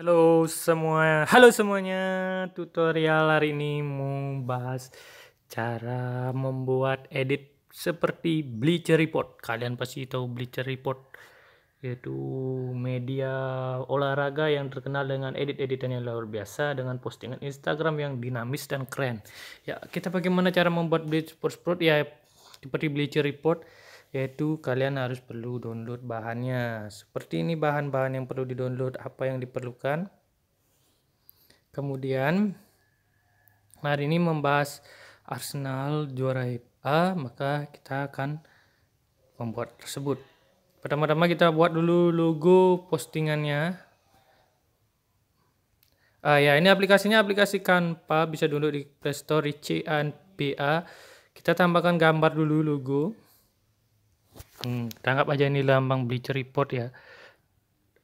Halo semua, halo semuanya. Tutorial hari ini mau bahas cara membuat edit seperti Bleacher Report. Kalian pasti tahu Bleacher Report yaitu media olahraga yang terkenal dengan edit-editan yang luar biasa dengan postingan Instagram yang dinamis dan keren. Ya, kita bagaimana cara membuat Bleacher Report? Ya, seperti Bleacher Report yaitu kalian harus perlu download bahannya seperti ini bahan-bahan yang perlu di download apa yang diperlukan kemudian hari ini membahas Arsenal juara A maka kita akan membuat tersebut pertama-tama kita buat dulu logo postingannya ah ya ini aplikasinya aplikasi Canva bisa download di playstore Store, C kita tambahkan gambar dulu logo Hmm, anggap aja ini lambang Bleacher Report ya.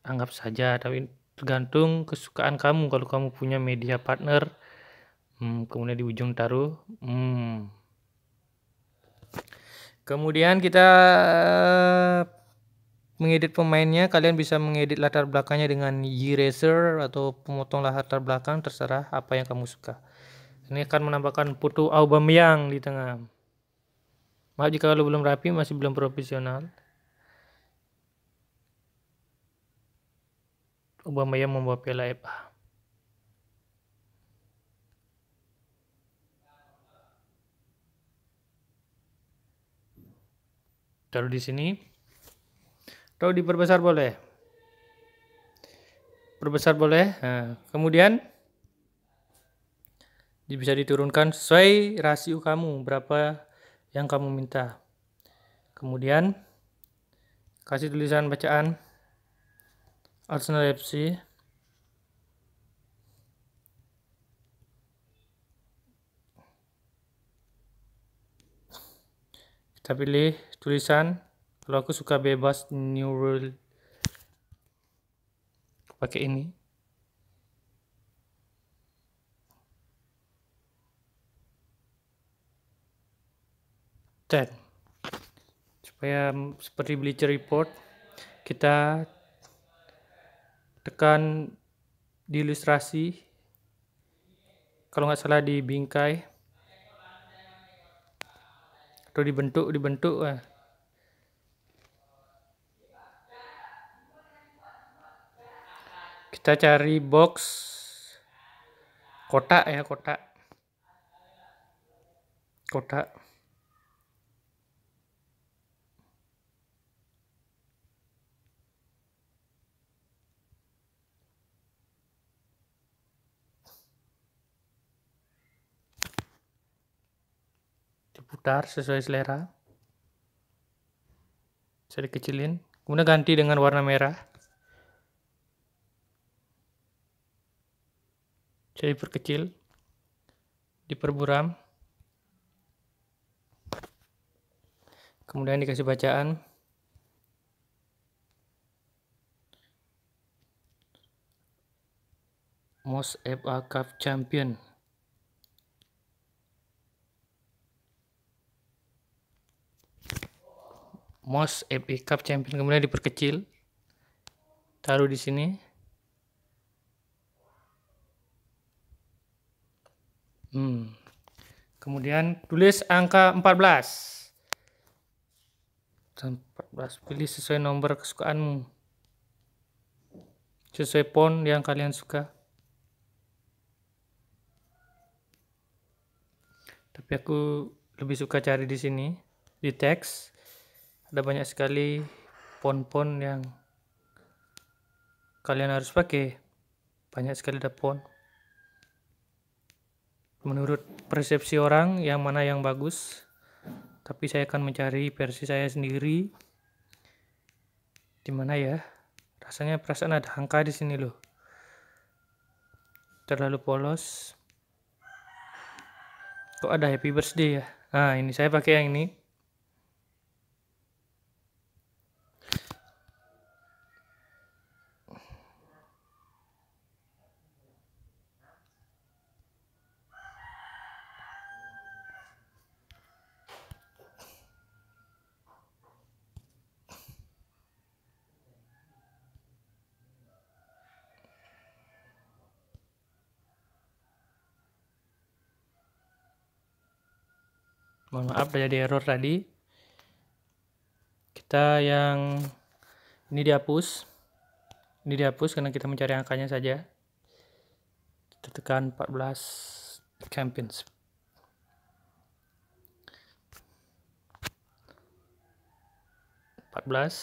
Anggap saja, tapi tergantung kesukaan kamu. Kalau kamu punya media partner, hmm, kemudian di ujung taruh, hmm. Kemudian kita eh, mengedit pemainnya, kalian bisa mengedit latar belakangnya dengan eraser atau pemotong latar belakang, terserah apa yang kamu suka. Ini akan menambahkan foto Aubameyang di tengah. Maaf jika kalau belum rapi, masih belum profesional. yang membawa piala EPA. Taruh di sini. Taruh diperbesar boleh. Perbesar boleh. Nah, kemudian bisa diturunkan sesuai rasio kamu berapa yang kamu minta. Kemudian kasih tulisan bacaan Arsenal FC kita pilih tulisan kalau aku suka bebas new rule pakai ini konsisten supaya seperti Bleacher Report kita tekan di ilustrasi kalau nggak salah di bingkai atau dibentuk dibentuk ya kita cari box kotak ya kotak kotak putar sesuai selera bisa dikecilin kemudian ganti dengan warna merah bisa diperkecil diperburam kemudian dikasih bacaan most FA Cup champion most epic Cup champion kemudian diperkecil taruh di sini hmm. kemudian tulis angka 14 14 pilih sesuai nomor kesukaanmu sesuai pon yang kalian suka tapi aku lebih suka cari di sini di teks ada banyak sekali pon-pon yang kalian harus pakai banyak sekali ada pon menurut persepsi orang yang mana yang bagus tapi saya akan mencari versi saya sendiri dimana ya rasanya perasaan ada angka di sini loh terlalu polos kok ada happy birthday ya nah ini saya pakai yang ini mohon maaf terjadi error tadi kita yang ini dihapus ini dihapus karena kita mencari angkanya saja kita tekan 14 campaigns empat belas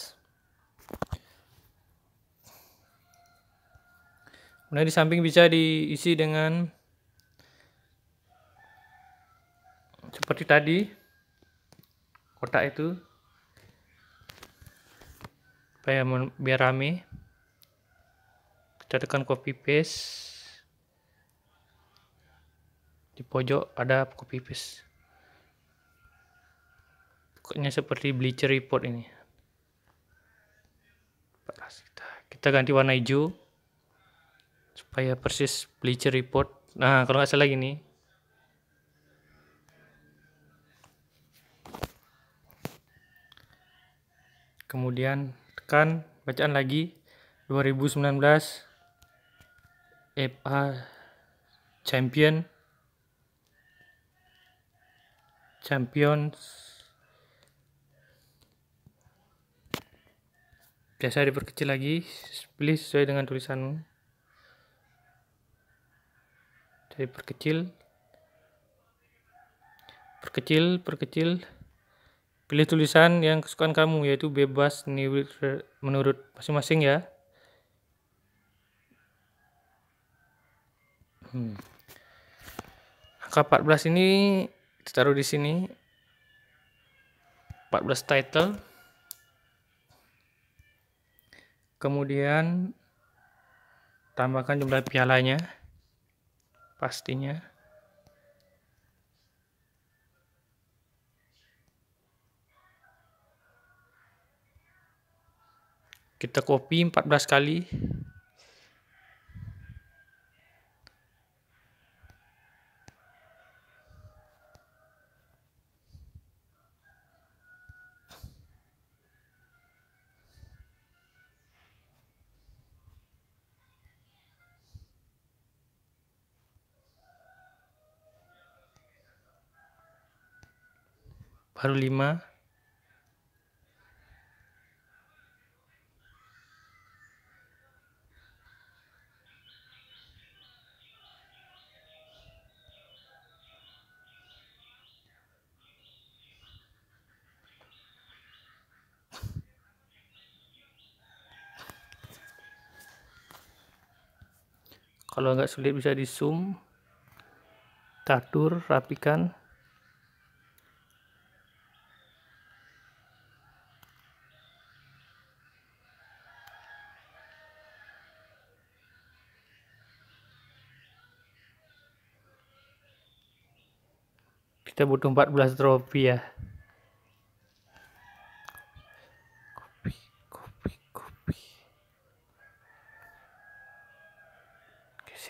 kemudian di samping bisa diisi dengan seperti tadi kotak itu supaya biar rame kita tekan copy paste di pojok ada copy paste pokoknya seperti bleacher report ini kita ganti warna hijau supaya persis bleacher report nah kalau nggak salah gini kemudian tekan bacaan lagi 2019 FA e Champion Champions biasa diperkecil lagi pilih sesuai dengan tulisanmu jadi perkecil perkecil perkecil Pilih tulisan yang kesukaan kamu, yaitu bebas menurut masing-masing ya. Hmm. Angka 14 ini taruh di sini. 14 title. Kemudian tambahkan jumlah pialanya. Pastinya. kita copy 14 kali baru 5 kalau agak sulit bisa di zoom tatur rapikan kita butuh 14 trofi ya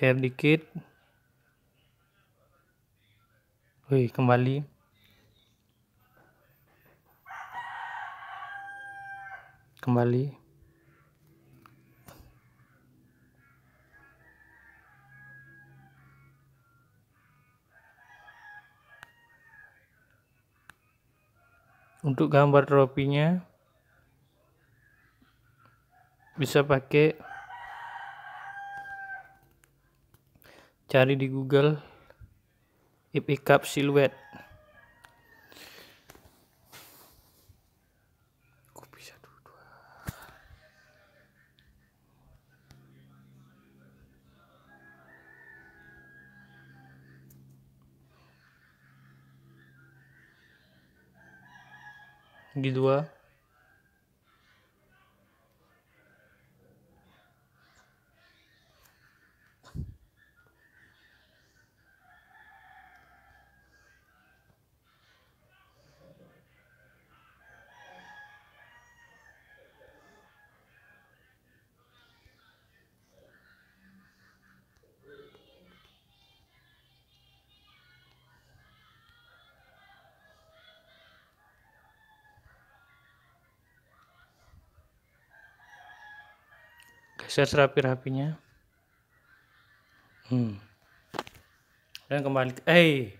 share dikit Wih, kembali kembali untuk gambar tropinya bisa pakai cari di Google Ip Cup Silhouette di dua saya serapi rapinya hmm. dan kembali eh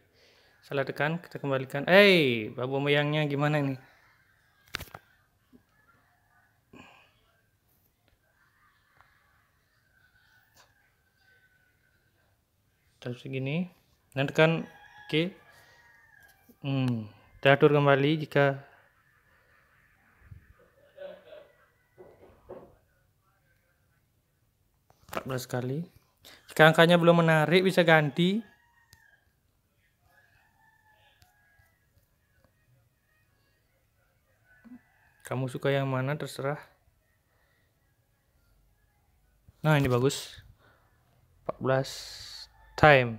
salah tekan kita kembalikan eh hey, babu meyangnya gimana ini terus segini dan tekan oke okay. hmm. atur kembali jika sekali. jika angkanya belum menarik bisa ganti kamu suka yang mana terserah nah ini bagus 14 time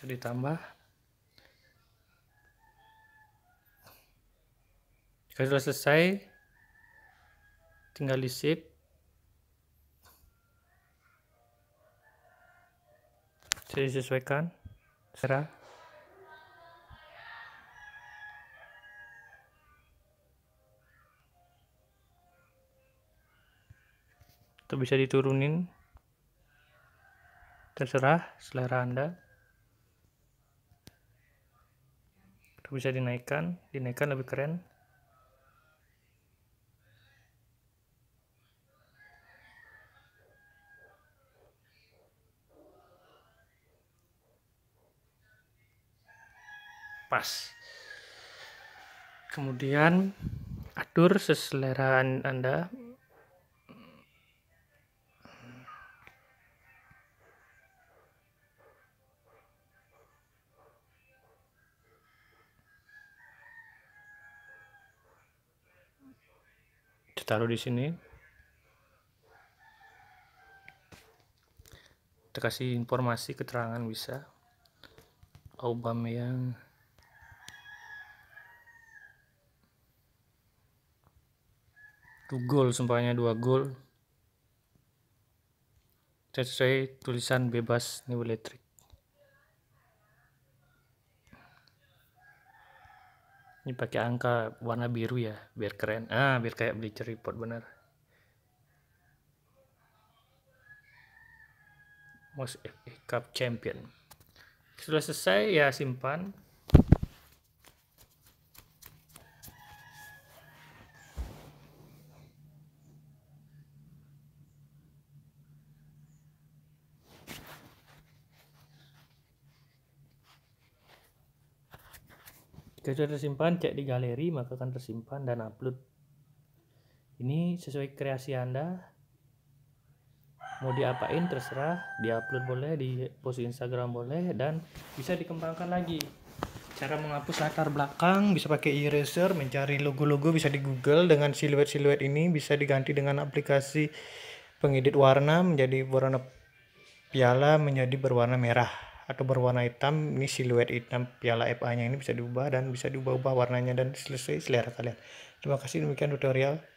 bisa ditambah jika sudah selesai tinggal disip saya disesuaikan secara atau bisa diturunin terserah selera anda bisa dinaikkan dinaikkan lebih keren pas kemudian atur seseleraan anda taruh di sini kita kasih informasi keterangan bisa Aubameyang tuh gol sumpahnya dua gol sesuai tulisan bebas new electric ini pakai angka warna biru ya biar keren ah biar kayak Bleacher Report bener Most FA Cup Champion sudah selesai ya simpan Jika sudah tersimpan, cek di galeri, maka akan tersimpan dan upload. Ini sesuai kreasi Anda. Mau diapain terserah, diupload boleh, di post Instagram boleh, dan bisa dikembangkan lagi. Cara menghapus latar belakang bisa pakai eraser, mencari logo-logo bisa di Google dengan siluet-siluet ini bisa diganti dengan aplikasi pengedit warna menjadi warna piala menjadi berwarna merah atau berwarna hitam ini siluet hitam piala FA nya ini bisa diubah dan bisa diubah-ubah warnanya dan selesai selera kalian terima kasih demikian tutorial